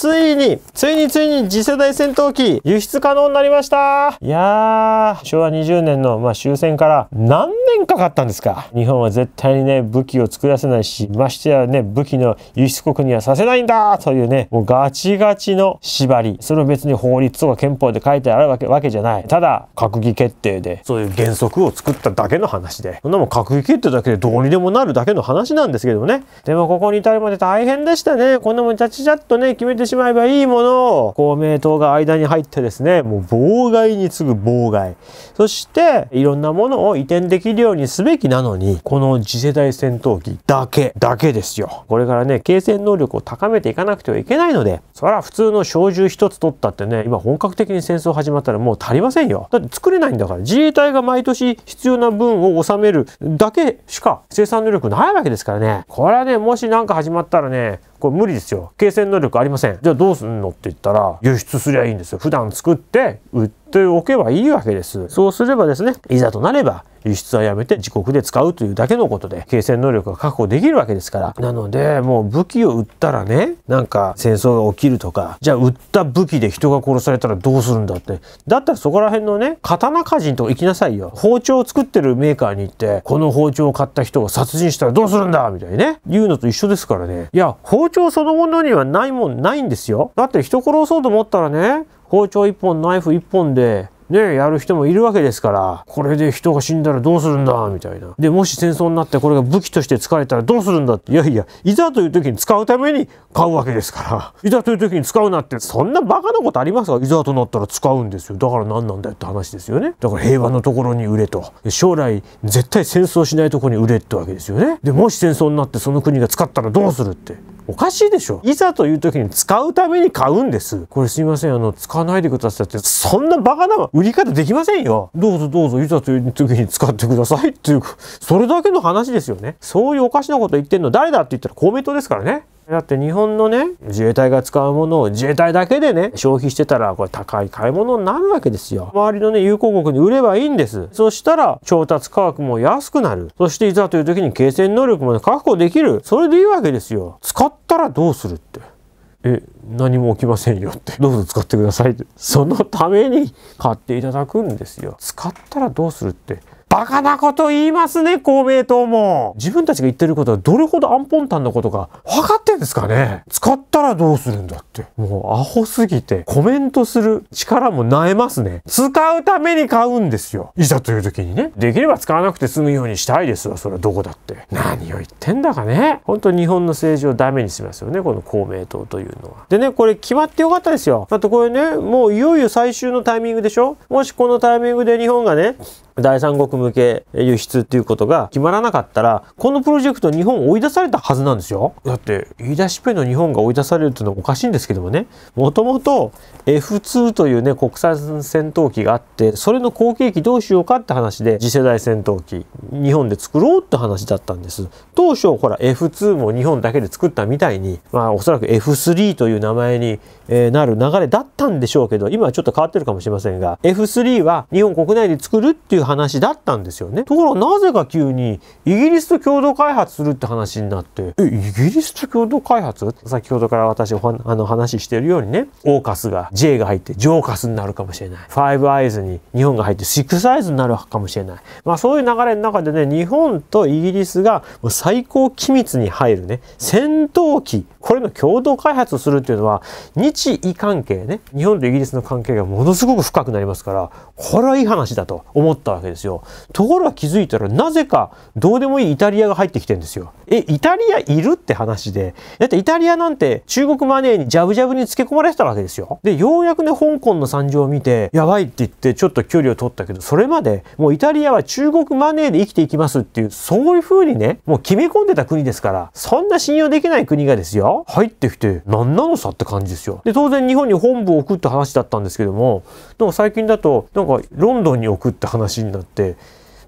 ついに、ついについに次世代戦闘機輸出可能になりましたいやー、昭和20年の、まあ、終戦から何年かかったんですか日本は絶対にね、武器を作らせないし、ましてやね、武器の輸出国にはさせないんだというね、もうガチガチの縛り。それは別に法律とか憲法で書いてあるわけわけじゃない。ただ、閣議決定で、そういう原則を作っただけの話で。そんなもん閣議決定だけでどうにでもなるだけの話なんですけどね。でもここに至るまで大変でしたね。こんなもんちゃちゃっとね、決めてしまえばいいものを、公明党が間に入ってですね、もう妨害に次ぐ妨害。そして、いろんなものを移転できるようにすべきなのに、この次世代戦闘機だけ、だけですよ。これからね、継戦能力を高めていかなくてはいけないので、そら普通の小銃一つ取ったってね、今本格的に戦争始まったらもう足りませんよ。だって作れないんだから、自衛隊が毎年必要な分を収めるだけしか生産能力ないわけですからね。これはね、もし何か始まったらね、これ無理ですよ継戦能力ありませんじゃあどうすんのって言ったら輸出すりゃいいんですよ普段作って売ってっておけばいいわけです。そうすればですね、いざとなれば輸出はやめて自国で使うというだけのことで、継戦能力が確保できるわけですから。なので、もう武器を売ったらね、なんか戦争が起きるとか、じゃあ売った武器で人が殺されたらどうするんだって。だったらそこら辺のね、刀鍛冶と行きなさいよ。包丁を作ってるメーカーに行って、この包丁を買った人を殺人したらどうするんだみたいにね、言うのと一緒ですからね。いや、包丁そのものにはないもんないんですよ。だって人殺そうと思ったらね、包丁1本、ナイフ1本で、ね、やる人もいるわけですから、これで人が死んだらどうするんだ、みたいな。で、もし戦争になってこれが武器として使えたらどうするんだって、いやいや、いざという時に使うために買うわけですから、いざという時に使うなって、そんなバカなことありますかいざとなったら使うんですよ。だから何なんだよって話ですよね。だから平和のところに売れと。将来、絶対戦争しないところに売れってわけですよね。で、もし戦争になってその国が使ったらどうするって。おかしいでしょいざという時に使うために買うんです。これすいません、あの、使わないでくださいって、そんなバカな売り方できませんよ。どうぞどうぞ、いざという時に使ってくださいっていう、それだけの話ですよね。そういうおかしなこと言ってんの誰だって言ったら公明党ですからね。だって日本のね自衛隊が使うものを自衛隊だけでね消費してたらこれ高い買い物になるわけですよ周りのね友好国に売ればいいんですそしたら調達価格も安くなるそしていざという時に継戦能力も確保できるそれでいいわけですよ使ったらどうするってえ何も起きませんよってどうぞ使ってくださいってそのために買っていただくんですよ使ったらどうするってバカなこと言いますね、公明党も。自分たちが言ってることはどれほどアンポンタンのことか分かってんですかね使ったらどうするんだって。もうアホすぎてコメントする力もなえますね。使うために買うんですよ。いざという時にね。できれば使わなくて済むようにしたいですわ。それはどこだって。何を言ってんだかね。本当日本の政治をダメにしますよね。この公明党というのは。でね、これ決まってよかったですよ。だってこれね、もういよいよ最終のタイミングでしょもしこのタイミングで日本がね、第三国向け輸出っていうことが決まらなかったら、このプロジェクト日本追い出されたはずなんですよ。だって、言い出しっぺの日本が追い出されるっていうのはおかしいんですけどもね。もともと F2 というね、国産戦闘機があって、それの後継機どうしようかって話で、次世代戦闘機、日本で作ろうって話だったんです。当初、ほら、F2 も日本だけで作ったみたいに、まあ、おそらく F3 という名前になる流れだったんでしょうけど、今はちょっと変わってるかもしれませんが、F3 は日本国内で作るっていう話だったんですよね。ところがなぜか急にイギリスと共同開発するって話になって、え、イギリスと共同開発先ほどから私おあの話してるようにね、オーカスが J が入ってジョーカスになるかもしれない。ファイブアイズに日本が入ってシックスアイズになるかもしれない。まあそういう流れの中でね、日本とイギリスが最高機密に入るね、戦闘機、これの共同開発をするっていうのは、日イ関係ね、日本とイギリスの関係がものすごく深くなりますから、これはいい話だと思ったわけですよ。ところが気づいたら、なぜかどうでもいいイタリアが入ってきてんですよ。え、イタリアいるって話で。だってイタリアなんて中国マネーにジャブジャブにつけ込まれてたわけですよ。で、ようやくね、香港の惨状を見て、やばいって言ってちょっと距離を取ったけど、それまでもうイタリアは中国マネーで生きていきますっていう、そういう風にね、もう決め込んでた国ですから、そんな信用できない国がですよ、入ってきて、何なのさって感じですよ。で、当然日本に本部を置くって話だったんですけども、でも最近だと、なんかロンドンに置くって話にになって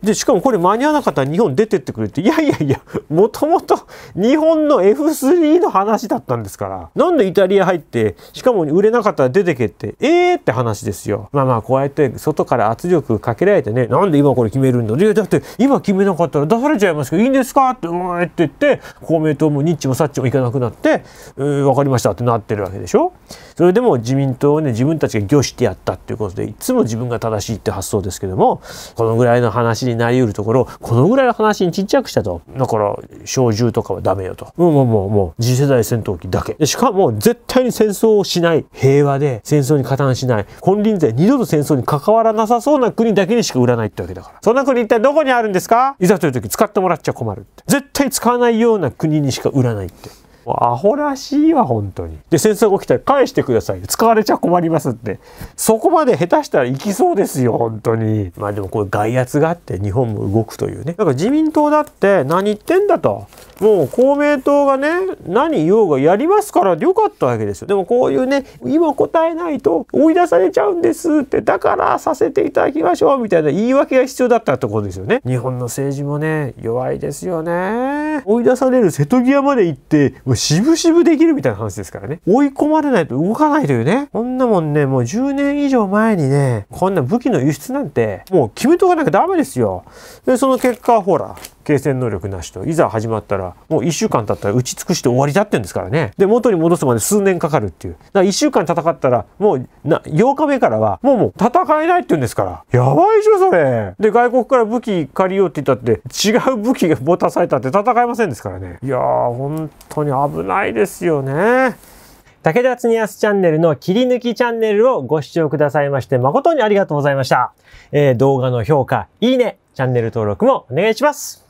で、しかもこれ間に合わなかったら日本出てってくれって、いやいやいや、もともと日本の F3 の話だったんですから、なんでイタリア入って、しかも売れなかったら出てけって、えーって話ですよ。まあまあ、こうやって外から圧力かけられてね、なんで今これ決めるんだいや、だって今決めなかったら出されちゃいますけど、いいんですかって、うまいって言って、公明党もニッチもサッチもいかなくなって、えー、わかりましたってなってるわけでしょ。それでも自民党をね、自分たちが御してやったっていうことで、いつも自分が正しいって発想ですけども、このぐらいの話になりうるところこのぐらいの話にちっちゃくしたと。だから、小銃とかはダメよと。もうもうもうもう、次世代戦闘機だけ。でしかも、絶対に戦争をしない。平和で戦争に加担しない。金輪際二度と戦争に関わらなさそうな国だけにしか売らないってわけだから。そんな国一体どこにあるんですかいざという時使ってもらっちゃ困るって。絶対使わないような国にしか売らないって。アホらしいわ、本当に。で、戦争が起きたら返してください。使われちゃ困りますって。そこまで下手したら行きそうですよ、本当に。まあでもこれ外圧があって日本も動くというね。だから自民党だって何言ってんだと。もう公明党がね、何言おうがやりますからよかったわけですよ。でもこういうね、今答えないと追い出されちゃうんですって、だからさせていただきましょうみたいな言い訳が必要だったってことですよね。日本の政治もね、弱いですよね。追い出される瀬戸際まで行って、渋々できるみたいな話ですからね。追い込まれないと動かないというね。こんなもんね、もう10年以上前にね、こんな武器の輸出なんて、もう決めとかなきゃダメですよ。で、その結果、ほら、継戦能力なしといざ始まったらもう1週間経ったら打ち尽くして終わりだってんですからねで元に戻すまで数年かかるっていうだから1週間戦ったらもうな8日目からはもうもう戦えないって言うんですからやばいでしょそれで外国から武器借りようって言ったって違う武器が持たされたって戦えませんですからねいやー本当に危ないですよね武田恒すチャンネルの切り抜きチャンネルをご視聴くださいまして誠にありがとうございました。えー、動画の評価、いいね、チャンネル登録もお願いします。